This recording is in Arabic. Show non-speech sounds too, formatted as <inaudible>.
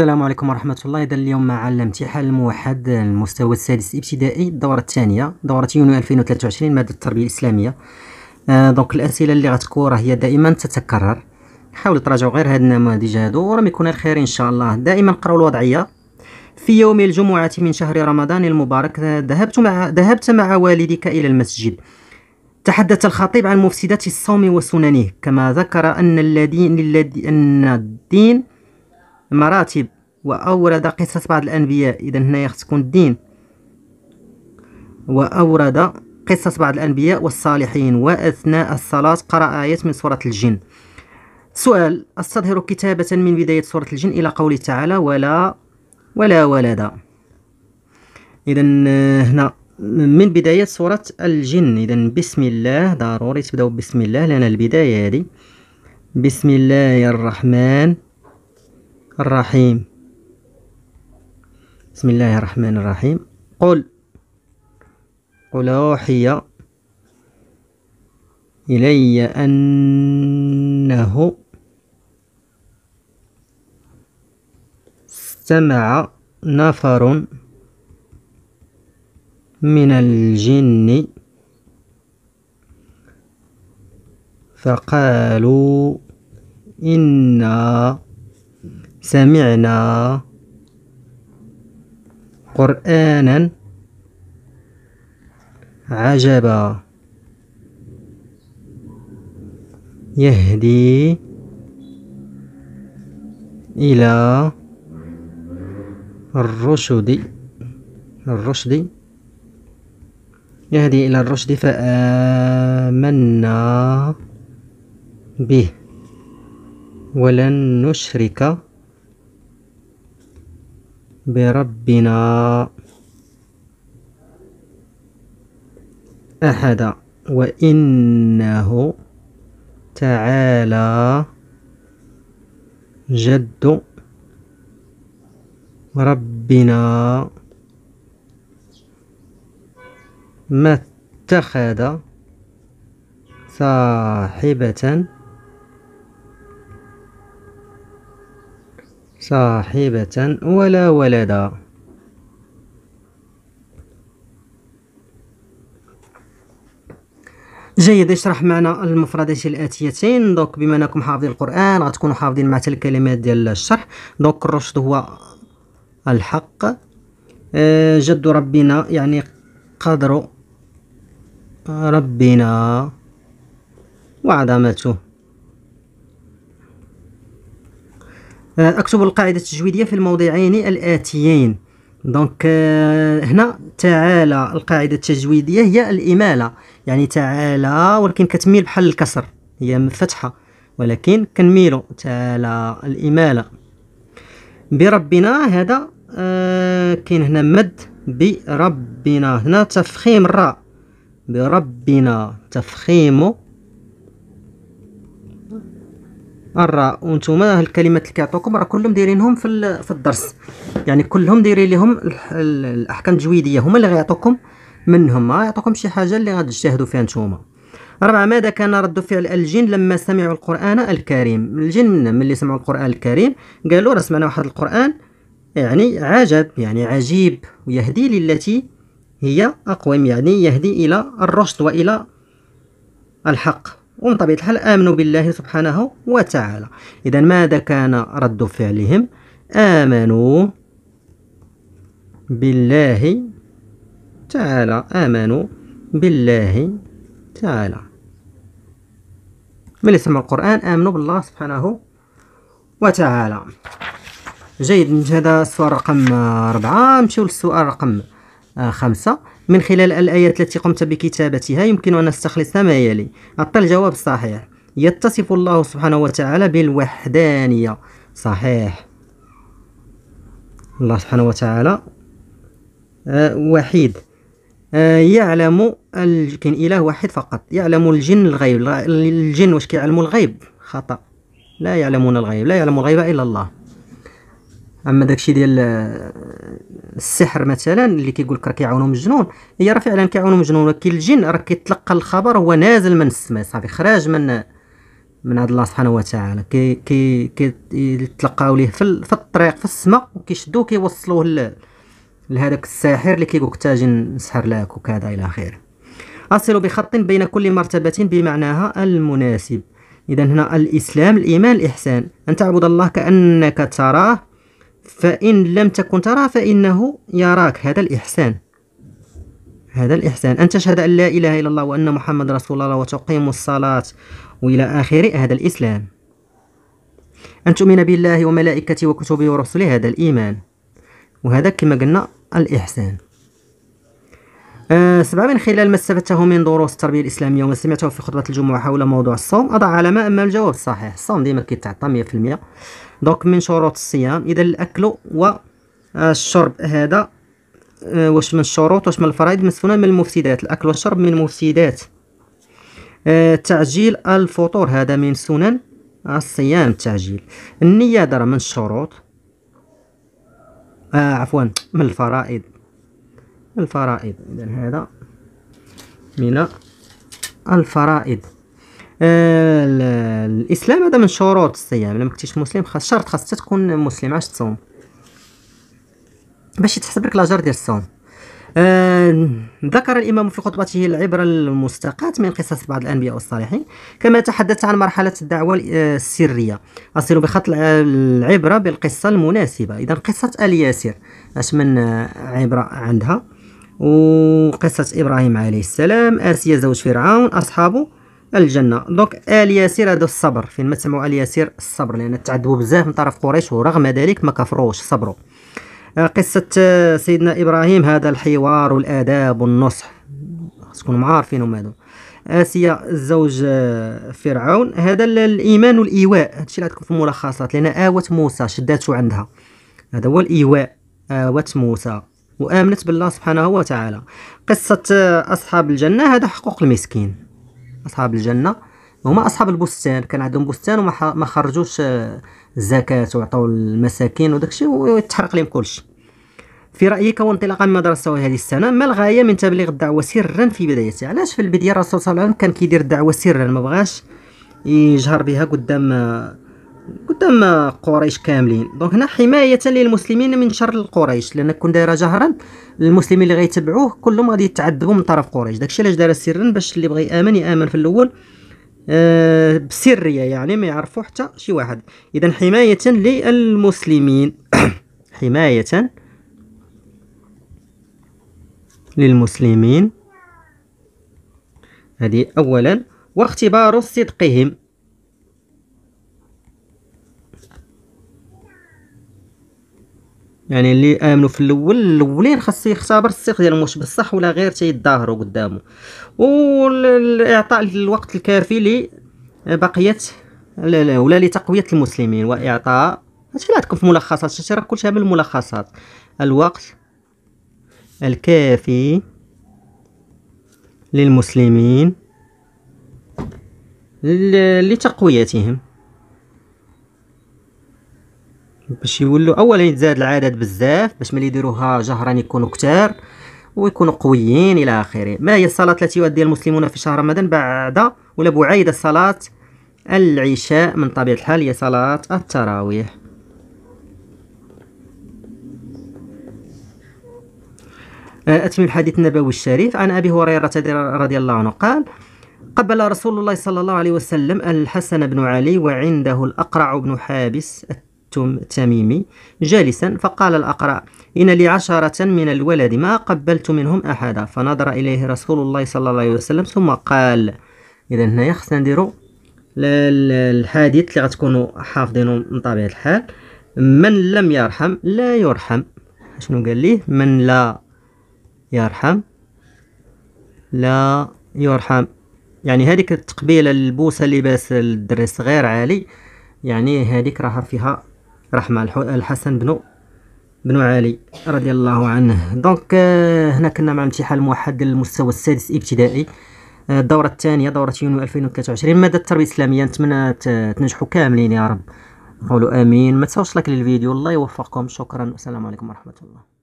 السلام عليكم ورحمة الله إذا اليوم مع الامتحان الموحد المستوى السادس ابتدائي الدورة الثانية دورة يونيو 2023 مادة التربية الإسلامية آه دونك الأسئلة اللي غتكون هي دائما تتكرر حاولوا تراجعوا غير هاد النماذج هادو ورم يكون الخير إن شاء الله دائما قراو الوضعية في يوم الجمعة من شهر رمضان المبارك ذهبت مع ذهبت مع والدك إلى المسجد تحدث الخطيب عن مفسدات الصوم وسننه كما ذكر أن الذين أن الدين المراتب وأورد قصة بعض الأنبياء إذا هنا خص تكون الدين وأورد قصة بعض الأنبياء والصالحين وأثناء الصلاة قرأ آية من سورة الجن سؤال أستظهر كتابة من بداية سورة الجن إلى قوله تعالى ولا ولا ولد إذا آه، هنا من بداية سورة الجن إذا بسم الله ضروري تبداو بسم الله لأن البداية هذه بسم الله الرحمن الرحيم بسم الله الرحمن الرحيم قل قل أوحي إلي أنه استمع نفر من الجن فقالوا إِنَّا سمعنا قرآنا عجبا يهدي إلى الرشد الرشد يهدي إلى الرشد فآمنا به ولن نشرك بربنا أحد وإنه تعالى جد ربنا ما اتخذ صاحبة صاحبة ولا ولدا جيد اشرح معنا المفردات الاتيتين دونك بما انكم حافظين القران غتكونوا حافظين مع الكلمات ديال الشرح دونك الرشد هو الحق آه، جد ربنا يعني قدر ربنا وعظمته آه، اكتب القاعده التجويديه في الموضعين الاتيين دونك آه، هنا تعالى القاعده التجويديه هي الاماله يعني تعالى ولكن كتميل بحال الكسر هي مفتحه ولكن كنميلو تعالى الاماله بربنا هذا آه كاين هنا مد بربنا هنا تفخيم الراء بربنا تفخيم الراء وانتوما الكلمات اللي كيعطوكم راه كلهم دايرينهم في في الدرس يعني كلهم دايرين لهم الاحكام التجويديه هما اللي غيعطوكم منهم ما يعطوكم شي حاجه اللي غتجتهدوا فيها نتوما ربعة ماذا كان رد فعل الجن لما سمعوا القرآن الكريم الجن ملي سمعوا القرآن الكريم قالوا راه سمعنا واحد القرآن يعني عجب يعني عجيب ويهدي للتي هي أقوم يعني يهدي إلى الرشد وإلى الحق ومن طبيعة الحال آمنوا بالله سبحانه وتعالى إذا ماذا كان رد فعلهم آمنوا بالله تعالى آمنوا بالله تعالى من سمع القرآن آمنوا بالله سبحانه وتعالى جيد هذا السؤال رقم أربعة نمشيو للسؤال رقم خمسة من خلال الآيات التي قمت بكتابتها يمكن أن نستخلص ما يلي أعطى الجواب الصحيح يتصف الله سبحانه وتعالى بالوحدانية صحيح الله سبحانه وتعالى آه، وحيد آه، يعلم كاين اله واحد فقط يعلم الجن الغيب الجن واش كيعلموا الغيب خطا لا يعلمون الغيب لا يعلم الغيب الا الله اما داكشي ديال آه، السحر مثلا اللي كيقول لك راه كيعاونو مجنون هي راه فعلا كيعاونو مجنون ولكن الجن راه كيتلقى الخبر هو نازل من السماء صافي خرج من من عند الله سبحانه وتعالى كي كي كيتلقاو ليه في, في الطريق في السماء وكيشدو كيوصلوه لهذاك الساحر اللي كيقول لك تاجي نسحر لك وكذا الى اخره اصل بخط بين كل مرتبه بمعناها المناسب اذا هنا الاسلام الايمان الاحسان ان تعبد الله كانك تراه فإن لم تكن ترى فإنه يراك هذا الإحسان هذا الإحسان أن تشهد أن لا إله إلا الله وأن محمد رسول الله وتقيم الصلاة وإلى آخره هذا الإسلام أن تؤمن بالله وملائكته وكتبه ورسله هذا الإيمان وهذا كما قلنا الإحسان أه سبعة من خلال ما استفدته من دروس التربية الإسلامية وما سمعته في خطبة الجمعة حول موضوع الصوم أضع علامة أما الجواب الصحيح الصوم ديما كيتعطى 100% دونك من شروط الصيام اذا الاكل والشرب آه، هذا آه، واش من الشروط واش من الفرائض مسفونة من المفسدات الاكل والشرب من المفسدات آه، تعجيل الفطور هذا من سنن الصيام التعجيل النية درا من الشروط آه عفوا من الفرائض الفرائض اذا هذا من الفرائض آه، الاسلام هذا من شروط الصيام لما كنتيش مسلم خاص شرط خاص تكون مسلم عاش تصوم باش يتحسب لك لاجر ديال الصوم آه ذكر الإمام في خطبته العبرة المستقات من قصص بعض الأنبياء والصالحين كما تحدث عن مرحلة الدعوة آه، السرية أصل بخط العبرة بالقصة المناسبة إذا قصة الياسر أش من عبرة عندها وقصة إبراهيم عليه السلام آسيا زوج فرعون أصحابه الجنة دونك ياسير هذا الصبر فين ما تسمعوا ياسير الصبر لأن تعذبوا بزاف من طرف قريش ورغم ذلك ما كفروش صبروا آه، قصة آه، سيدنا إبراهيم هذا الحوار والآداب والنصح تكونوا معارفينهم هادو آسيا زوج آه، فرعون هذا الإيمان والإيواء هادشي اللي عندكم في الملخصات لأن آوت موسى شداتو عندها هذا هو الإيواء آوت موسى وآمنت بالله سبحانه وتعالى قصة أصحاب الجنة هذا حقوق المسكين اصحاب الجنه هما اصحاب البستان كان عندهم بستان وما ما خرجوش الزكاه آه، وعطاو المساكين وداكشي ويتحرق لهم كلشي في رايك وانطلاقا مما درسته هذه السنه ما الغايه من تبليغ الدعوه سرا في بدايتها علاش في البدايه الرسول صلى الله عليه وسلم كان كيدير الدعوه سرا ما بغاش يجهر بها قدام آه، قدام قريش كاملين دونك هنا حمايه للمسلمين من شر قريش لان كون دايره جهرا المسلمين اللي غيتبعوه كلهم غادي يتعذبوا من طرف قريش داكشي علاش دايره سرا باش اللي بغى يامن يامن في الاول آه بسريه يعني ما يعرفوا حتى شي واحد اذا حمايه للمسلمين <coughs> حمايه للمسلمين هذه اولا واختبار صدقهم يعني اللي امنوا في الاول الاولين خاص يختبر السيخ ديالهم واش بصح ولا غير تيظاهروا قدامه والاعطاء الوقت الكافي ل بقيه ولا لتقويه المسلمين واعطاء هادشي اللي عندكم في ملخصات شتي راه كلشي من الملخصات الوقت الكافي للمسلمين لتقويتهم باش يولوا اولا يتزاد العدد بزاف باش ملي يديروها جهرا يكونوا كتار ويكونوا قويين الى اخره ما هي الصلاه التي يؤديها المسلمون في شهر رمضان بعد ولا بعيد الصلاه العشاء من طبيعه الحال هي صلاه التراويح أه، أتم الحديث النبوي الشريف عن أبي هريرة رضي الله عنه قال قبل رسول الله صلى الله عليه وسلم الحسن بن علي وعنده الأقرع بن حابس التميمي تميمي جالسا فقال الأقرع إن لي عشرة من الولد ما قبلت منهم أحدا فنظر إليه رسول الله صلى الله عليه وسلم ثم قال إذا هنايا خصنا نديرو الحديث اللي غتكونوا حافظينه من طبيعة الحال من لم يرحم لا يرحم شنو قال ليه من لا يرحم لا يرحم يعني هذيك التقبيله البوسه اللي باس الدري الصغير عالي يعني هذيك راها فيها رحمه الحسن بن بن علي رضي الله عنه دونك آه، هنا كنا مع امتحان الموحد للمستوى السادس ابتدائي آه، الدورة الثانية دورة يونيو 2023 مادة التربية الإسلامية نتمنى تنجحوا كاملين يا رب قولوا آمين ما تنساوش لايك للفيديو الله يوفقكم شكرا والسلام عليكم ورحمة الله